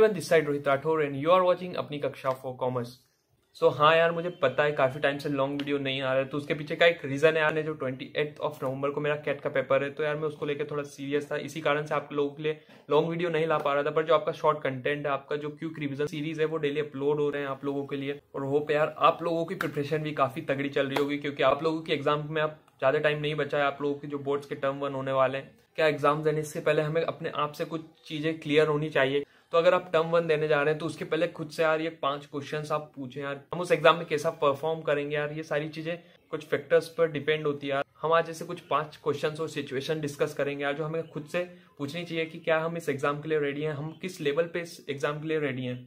everyone this side Rohit Rathore and you are watching Apni Kaksha for commerce so हाँ यार मुझे पता है काफी टाइम से लॉन्ग वीडियो नहीं आ रहा है तो उसके पीछे का एक रीजन है यार ने जो ट्वेंटी एथ ऑफ नवंबर को मेरा कैट का पेपर है तो यार मैं उसको लेकर थोड़ा सीरियस था इसी कारण से आप लोगों के लिए लॉन्ग वीडियो नहीं ला पा रहा था पर जो आपका शॉर्ट कंटेंट है आपका जो क्यूक रिविजन सीरीज है वो डेली अपलोड हो रहे हैं आप लोगों के लिए और होप यार आप लोगों की प्रिपरेशन भी काफी तगड़ी चल रही होगी क्योंकि आप लोगों की एग्जाम में आप ज़्यादा टाइम नहीं बचा है आप लोगों के जो बोर्ड्स के टर्म वन होने वाले हैं क्या एग्जाम देने से पहले हमें अपने आप से कुछ चीज़ें क्लियर होनी चाहिए तो अगर आप टर्म वन देने जा रहे हैं तो उसके पहले खुद से यार ये पांच क्वेश्चन आप पूछें यार हम उस एग्जाम में कैसा परफॉर्म करेंगे यार ये सारी चीज़ें कुछ फैक्टर्स पर डिपेंड होती है यार हम आज ऐसे कुछ पांच क्वेश्चंस और सिचुएशन डिस्कस करेंगे यार जो हमें खुद से पूछनी चाहिए कि क्या हम इस एग्जाम के लिए रेडी हैं हम किस लेवल पे इस एग्जाम के लिए रेडी हैं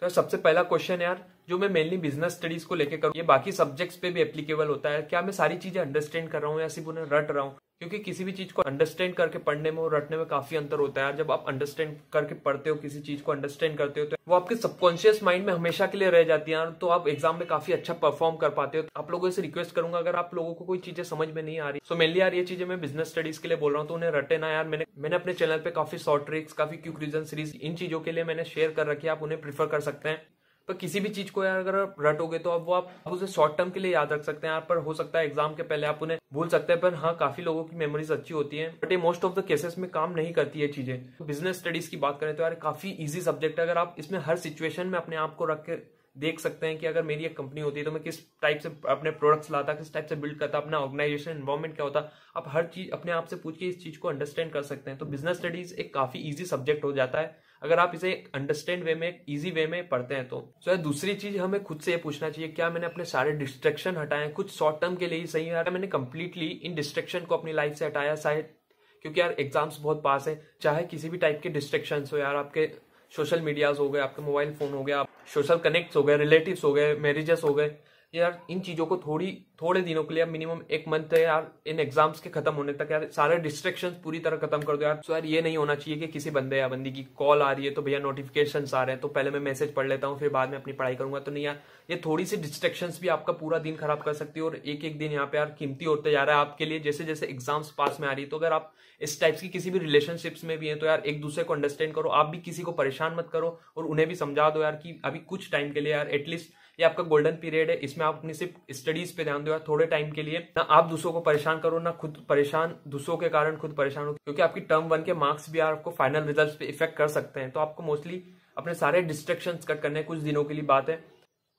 तो सबसे पहला क्वेश्चन यार जो मैं मेनली बिजनेस स्टडीज को लेकर करूँ ये बाकी सब्जेक्ट्स पे भी एप्लीकेबल होता है क्या मैं सारी चीजें अंडरस्टैंड कर रहा हूँ या सिर्फ उन्हें रट रहा हूँ क्योंकि किसी भी चीज को अंडरस्टैंड करके पढ़ने में और रटने में काफी अंतर होता है यार जब आप अंडरस्टैंड करके पढ़ते हो किसी चीज को अंडरस्टैंड करते हो तो वो आपके सबकॉन्शियस माइंड में हमेशा के लिए रह जाती है तो आप एग्जाम में काफी अच्छा परफॉर्म कर पाते हो तो आप लोगों से रिक्वेस्ट करूंगा अगर आप लोगों को कोई चीजें समझ में नहीं आ रही सो so, मेनली यार ये चीजें मैं बिजनेस स्टडीज के लिए बोल रहा हूँ तो उन्हें रटे ना यार मैंने मैंने अपने चैनल पे काफी शॉर्ट ट्रिक्स काफी क्यूक रीजन सीरीज इन चीजों के लिए मैंने शेयर कर रखी है आप उन्हें प्रीफर कर सकते हैं पर तो किसी भी चीज को यार अगर आप रटोगे तो अब वो आप उसे शॉर्ट टर्म के लिए याद रख सकते हैं यहाँ पर हो सकता है एग्जाम के पहले आप उन्हें भूल सकते हैं पर हाँ काफी लोगों की मेमोरीज अच्छी होती है बट ये मोस्ट ऑफ द केसेस में काम नहीं करती है चीजें बिजनेस तो स्टडीज की बात करें तो यार काफी ईजी सब्जेक्ट है अगर आप इसमें हर सिचुएशन में अपने आप को रख के देख सकते हैं कि अगर मेरी एक कंपनी होती है तो मैं किस टाइप से अपने प्रोडक्ट्स लाता किस टाइप से बिल्ड करता अपना ऑर्गेनाइजेशन इन्वॉर्मेंट क्या होता आप हर चीज अपने आप से पूछ के इस चीज को अंडरस्टैंड कर सकते हैं तो बिजनेस स्टडीज एक काफी ईजी सब्जेक्ट हो जाता है अगर आप इसे अंडरस्टैंड वे में इजी वे में पढ़ते हैं तो सो so, दूसरी चीज हमें खुद से ये पूछना चाहिए क्या मैंने अपने सारे डिस्ट्रेक्शन हटाए कुछ शॉर्ट टर्म के लिए ही सही है मैंने कंप्लीटली इन डिस्ट्रेक्शन को अपनी लाइफ से हटाया शायद क्योंकि यार एग्जाम्स बहुत पास है चाहे किसी भी टाइप के डिस्ट्रेक्शन हो यार आपके सोशल मीडियाज हो गए आपके मोबाइल फोन हो गया आप सोशल कनेक्ट हो गए रिलेटिव हो गए मैरिजेस हो गए यार इन चीज़ों को थोड़ी थोड़े दिनों के लिए मिनिमम एक मंथ है यार इन एग्जाम्स के खत्म होने तक यार सारे डिस्ट्रेक्शन पूरी तरह खत्म कर दो यार सो तो यार ये नहीं होना चाहिए कि किसी बंदे या बंदी की कॉल आ रही है तो भैया नोटिफिकेशन आ रहे हैं तो पहले मैं मैसेज पढ़ लेता हूँ फिर बाद में अपनी पढ़ाई करूंगा तो नहीं यार ये थोड़ी सी डिस्ट्रेक्शन भी आपका पूरा दिन खराब कर सकती है और एक एक दिन यहाँ पे यार कीमती होते जा रहा है आपके लिए जैसे जैसे एग्जाम्स पास में आ रही है तो अगर आप इस टाइप्स की किसी भी रिलेशनशिप्स में भी हैं तो यार एक दूसरे को अंडरस्टैंड करो आप भी किसी को परेशान मत करो और उन्हें भी समझा दो यार कि अभी कुछ टाइम के लिए यार एटलीस्ट ये आपका गोल्डन पीरियड है इसमें आप अपनी सिर्फ स्टडीज पे ध्यान दो थोड़े टाइम के लिए ना आप दूसरों को परेशान करो ना खुद परेशान दूसरों के कारण खुद परेशान हो क्योंकि आपकी टर्म वन के मार्क्स भी आपको फाइनल रिजल्ट पे इफेक्ट कर सकते हैं तो आपको मोस्टली अपने सारे डिस्ट्रेक्शन कट करने कुछ दिनों के लिए बात है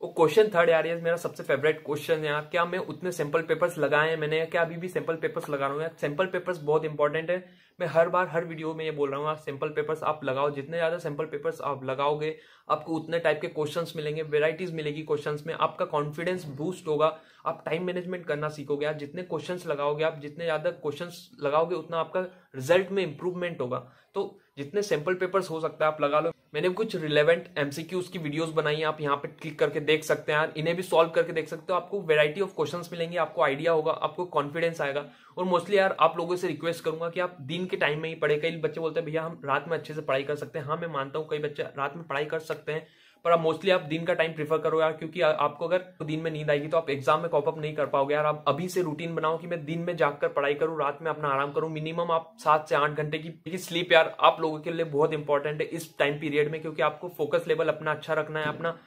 वो क्वेश्चन थर्ड यार ये मेरा सबसे फेवरेट क्वेश्चन है क्या मैं उतने सैम्पल पेपर्स लगाए हैं मैंने क्या अभी भी सैंपल पेपर्स लगा रहा हूँ यार सैम्पल पेपर्स बहुत इंपॉर्टेंट है मैं हर बार हर वीडियो में ये बोल रहा हूँ सैम्पल पेपर्स आप लगाओ जितने ज़्यादा सैम्पल पेपर्स आप लगाओगे आपको उतने टाइप के क्वेश्चन मिलेंगे वेराइटीज़ मिलेगी क्वेश्चन में आपका कॉन्फिडेंस बूस्ट होगा आप टाइम मैनेजमेंट करना सीखोगे आप जितने क्वेश्चन लगाओगे आप जितने ज़्यादा क्वेश्चन लगाओगे उतना आपका रिजल्ट में इंप्रूवमेंट होगा तो जितने सैंपल पेपर्स हो सकता है आप लगा लो मैंने कुछ रिलेवेंट एमसीक्यूज की वीडियोस बनाई है आप यहाँ पे क्लिक करके देख सकते हैं इन्हें भी सॉल्व करके देख सकते हो आपको वैरायटी ऑफ क्वेश्चंस मिलेंगे आपको आइडिया होगा आपको कॉन्फिडेंस आएगा और मोस्टली यार आप लोगों से रिक्वेस्ट करूंगा कि आप दिन के टाइम में ही पढ़े कई बच्चे बोलते हैं भैया हम रात में अच्छे से पढ़ाई कर सकते हैं हाँ मैं मानता हूँ कई बच्चे रात में पढ़ाई कर सकते हैं पर आप मोस्टली आप दिन का टाइम प्रीफर करो यार क्योंकि आपको अगर दिन में नींद आएगी तो आप एग्जाम में कॉपअप नहीं कर पाओगे यार आप अभी से रूटीन बनाओ कि मैं दिन में जाकर पढ़ाई करूँ रात में अपना आराम करूँ मिनिमम आप सात से आठ घंटे की स्लीप यार आप लोगों के लिए बहुत इंपॉर्टेंट है इस टाइम पीरियड में क्योंकि आपको फोकस लेवल अपना अच्छा रखना है अपना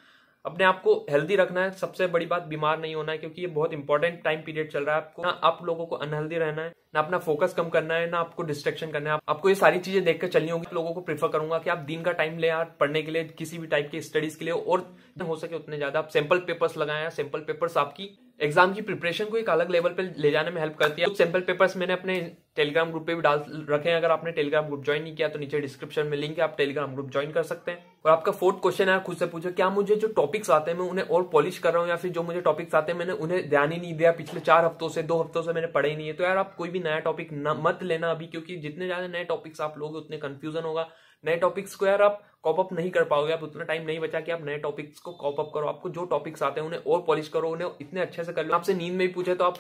अपने आप को हेल्दी रखना है सबसे बड़ी बात बीमार नहीं होना है क्योंकि ये बहुत इंपॉर्टेंट टाइम पीरियड चल रहा है आपको ना आप लोगों को अनहेल्दी रहना है ना अपना फोकस कम करना है ना आपको डिस्ट्रेक्शन करना है आपको ये सारी चीजें देखकर चलनी होगी लोगों को प्रीफर करूंगा कि आप दिन का टाइम ले यार पढ़ने के लिए किसी भी टाइप के स्टडीज के लिए और हो सके उतने ज्यादा आप सैंपल पेपर्स लगाए सैंपल पेपर्स आपकी एग्जाम की प्रिपरेशन को एक अलग लेवल पे ले जाने में हेल्प करती है कुछ सैम्पल पेपर्स मैंने अपने टेलीग्राम ग्रुप पे भी डाल रखे हैं अगर आपने टेलीग्राम ग्रुप ज्वाइन नहीं किया तो नीचे डिस्क्रिप्शन में लिंक है आप टेलीग्राम ग्रुप ज्वाइन कर सकते हैं और आपका फोर्थ क्वेश्चन है खुद से पूछो क्या मुझे जो टॉपिक्स आते हैं मैं उन्हें और पॉलिश कर रहा हूँ या फिर जो मुझे टॉपिक्स आते हैं मैंने उन्हें ध्यान ही नहीं दिया पिछले चार हफ्तों से दो हफ्तों से मैंने पढ़े ही नहीं है तो यार आप कोई भी नया टॉपिक मत लेना अभी क्योंकि जितने ज्यादा नए टॉपिक्स आप लोग उतने कन्फ्यूजन होगा नए टॉपिक्स को यार आप कॉप अप नहीं कर पाओगे आप उतना टाइम नहीं बचा कि आप नए टॉपिक्स को कॉप अप करो आपको जो टॉपिक्स आते हैं उन्हें और पॉलिश करो उन्हें इतने अच्छे से कर लो आपसे नींद में भी पूछे तो आप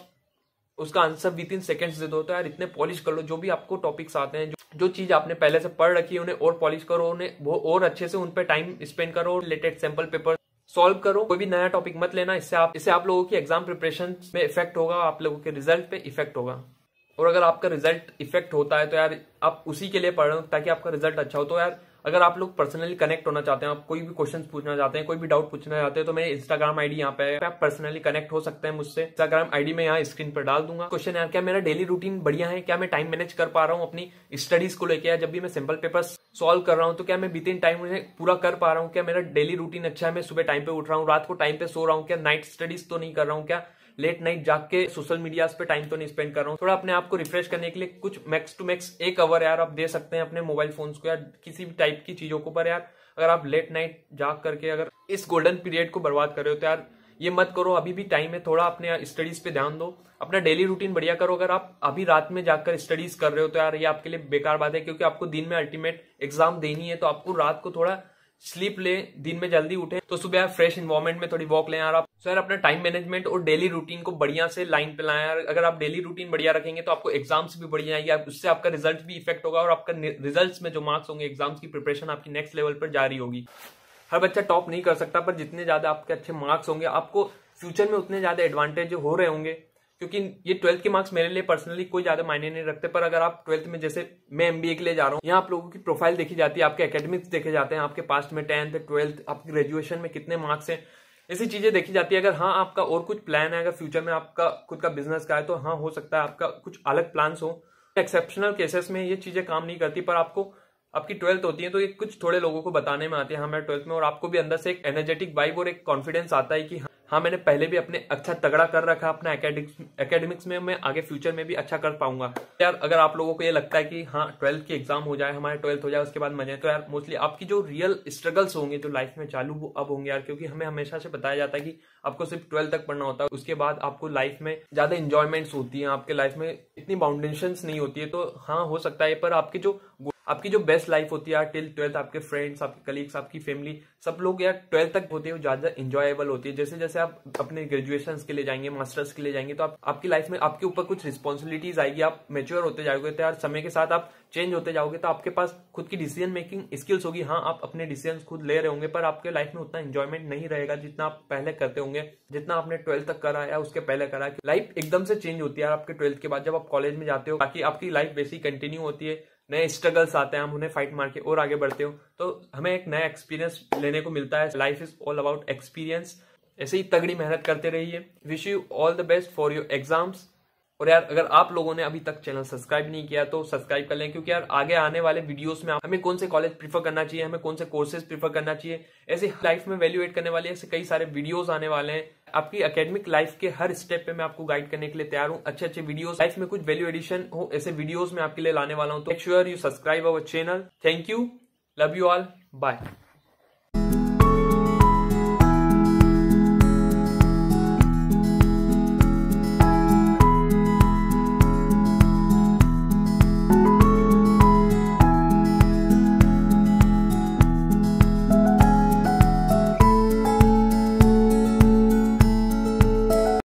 उसका आंसर विद इन सेकेंड्स दे दो तो यार इतने पॉलिश कर लो जो भी आपको टॉपिक्स आते हैं जो चीज आपने पहले से पढ़ रखी है उन्हें और पॉलिश करो उन्हें वो और अच्छे से उन पर टाइम स्पेंड करो रिलेटेड सैम्पल पेपर सॉल्व करो कोई भी नया टॉपिक मत लेना इससे आप इससे आप लोगों की एग्जाम प्रिपरेशन में इफेक्ट होगा आप लोगों के रिजल्ट पे इफेक्ट होगा और अगर आपका रिजल्ट इफेक्ट होता है तो यार आप उसी के लिए पढ़ रहे हो ताकि आपका रिजल्ट अच्छा हो तो यार अगर आप लोग पर्सनली कनेक्ट होना चाहते हैं आप कोई भी क्वेश्चन पूछना चाहते हैं कोई भी डाउट पूछना चाहते हैं तो मेरे इंस्टाग्राम आईडी यहाँ पे है आप पर्सनली कनेक्ट हो सकते हैं मुझसे इंस्टाग्राम आईडी मैं यहाँ स्क्रीन पर डाल दूंगा क्वेश्चन यार क्या मेरा डेली रूटीन बढ़िया है क्या मैं टाइम मैनेज कर पा रहा हूँ अपनी स्टडीज को लेकर जब भी मैं सिंपल पेपर सोल्व कर रहा हूँ तो क्या मैं विद इन टाइम उन्हें पूरा कर पा रहा हूँ क्या मेरा डेली रूटीन अच्छा है मैं सुबह टाइम पे उठ रहा हूँ रात को टाइम पे सो रहा हूँ क्या नाइट स्टडीज तो नहीं कर रहा हूँ क्या लेट नाइट जाग के सोशल मीडिया पे टाइम तो नहीं स्पेंड कर रहा हूँ थोड़ा अपने आप को रिफ्रेश करने के लिए कुछ मैक्स टू मैक्स एक अवर यार आप दे सकते हैं अपने मोबाइल फोन को या किसी भी टाइप की चीजों को पर यार अगर आप लेट नाइट जाग करके अगर इस गोल्डन पीरियड को बर्बाद कर रहे हो तो यार ये मत करो अभी भी टाइम है थोड़ा अपने स्टडीज पे ध्यान दो अपना डेली रूटीन बढ़िया करो अगर आप अभी रात में जाकर स्टडीज कर रहे हो तो यार ये आपके लिए बेकार बात है क्योंकि आपको दिन में अल्टीमेट एग्जाम देनी है तो आपको रात को थोड़ा स्लीप ले दिन में जल्दी उठे तो सुबह आप फ्रेश इन्वायरमेंट में थोड़ी वॉक लें यार आप सर अपना टाइम मैनेजमेंट और डेली रूटीन को बढ़िया से लाइन पे लाएं यार अगर आप डेली रूटीन बढ़िया रखेंगे तो आपको एग्जाम्स भी बढ़िया आएगी आप उससे आपका रिजल्ट भी इफेक्ट होगा और आपका रिजल्ट में जो मार्क्स होंगे एग्जाम्स की प्रिपरेशन आपकी नेक्स्ट लेवल पर जारी होगी हर बच्चा टॉप नहीं कर सकता पर जितने ज्यादा आपके अच्छे मार्क्स होंगे आपको फ्यूचर में उतने ज्यादा एडवांटेज हो रहे होंगे क्योंकि ये ट्वेल्थ के मार्क्स मेरे लिए पर्सनली कोई ज्यादा मायने नहीं रखते पर अगर आप ट्वेल्थ में जैसे मैं एमबीए के लिए जा रहा हूँ यहाँ आप लोगों की प्रोफाइल देखी जाती है आपके अकेडमिक्स देखे जाते हैं आपके पास्ट में टेंथ ट्वेल्थ आपके ग्रेजुएशन में कितने मार्क्स हैं ऐसी चीजें देखी जाती है अगर हाँ आपका और कुछ प्लान है अगर फ्यूचर में आपका खुद का बिजनेस का है तो हाँ हो सकता है आपका कुछ अलग प्लान्स हो एक्सेप्शनल केसेस में ये चीजें काम नहीं करती पर आपको आपकी ट्वेल्थ होती है तो ये कुछ थोड़े लोगों को बताने में आती है हमारे हाँ, ट्वेल्थ में और आपको भी अंदर से एक एनर्जेटिक वाइब और एक कॉन्फिडेंस आता है कि हाँ हाँ मैंने पहले भी अपने अच्छा तगड़ा कर रखा अपना एकेडमिक्स में मैं आगे फ्यूचर में भी अच्छा कर पाऊंगा यार अगर आप लोगों को ये लगता है कि हाँ ट्वेल्थ की एग्जाम हो जाए हमारे ट्वेल्थ हो जाए उसके बाद मजे तो यार मोस्टली आपकी जो रियल स्ट्रगल्स होंगे जो लाइफ में चालू वो अब होंगे यार क्योंकि हमें हमेशा से बताया जाता है कि आपको सिर्फ ट्वेल्थ तक पढ़ना होता है उसके बाद आपको लाइफ में ज्यादा इंजॉयमेंट्स होती है आपके लाइफ में इतनी बाउंडेशन नहीं होती है तो हाँ हो सकता है पर आपके जो आपकी जो बेस्ट लाइफ होती है टिल ट्वेल्थ आपके फ्रेंड्स आपके कलीग्स आपकी फैमिली सब लोग यार ट्वेल्थ तक होते हैं ज्यादा इंजॉयबल होती है जैसे जैसे आप अपने ग्रेजुएशन के लिए जाएंगे मास्टर्स के लिए जाएंगे तो आप, आपकी लाइफ में आपके ऊपर कुछ रिस्पॉन्सिबिलिटीज आएगी आप मेच्योर होते जाओगे तो यार समय के साथ आप चेंज होते जाओगे तो आपके पास खुद की डिसीजन मेकिंग स्किल्स होगी हाँ आप अपने डिसीजन खुद ले रहे होंगे पर आपके लाइफ में उतना इंजॉयमेंट नहीं रहेगा जितना आप पहले करते होंगे जितना आपने ट्वेल्थ तक करा या उसके पहले करा लाइफ एकदम से चेंज होती है आपके ट्वेल्थ के बाद जब आप कॉलेज में जाते हो बाकी आपकी लाइफ बेसिक कंटिन्यू होती है नए स्ट्रगल्स आते हैं हम उन्हें फाइट मार के और आगे बढ़ते हो तो हमें एक नया एक्सपीरियंस लेने को मिलता है life is all about experience ऐसे ही तगड़ी मेहनत करते रहिए wish you all the best for your exams और यार अगर आप लोगों ने अभी तक चैनल सब्सक्राइब नहीं किया तो सब्सक्राइब कर लें क्योंकि यार आगे आने वाले वीडियोस में हमें कौन से कॉलेज प्रीफर करना चाहिए हमें कौन से कोर्सेज प्रीफर करना चाहिए ऐसे लाइफ में वैल्यूएट करने वाले ऐसे कई सारे वीडियोस आने वाले हैं आपकी अकेडमिक लाइफ के हर स्टेप पे मैं आपको गाइड करने के लिए तैयार हूँ अच्छे अच्छे वीडियोस लाइफ में कुछ वैल्यू एडिशन हो ऐसे वीडियोस मैं आपके लिए लाने वाला हूँ तो sure you subscribe our channel thank you love you all bye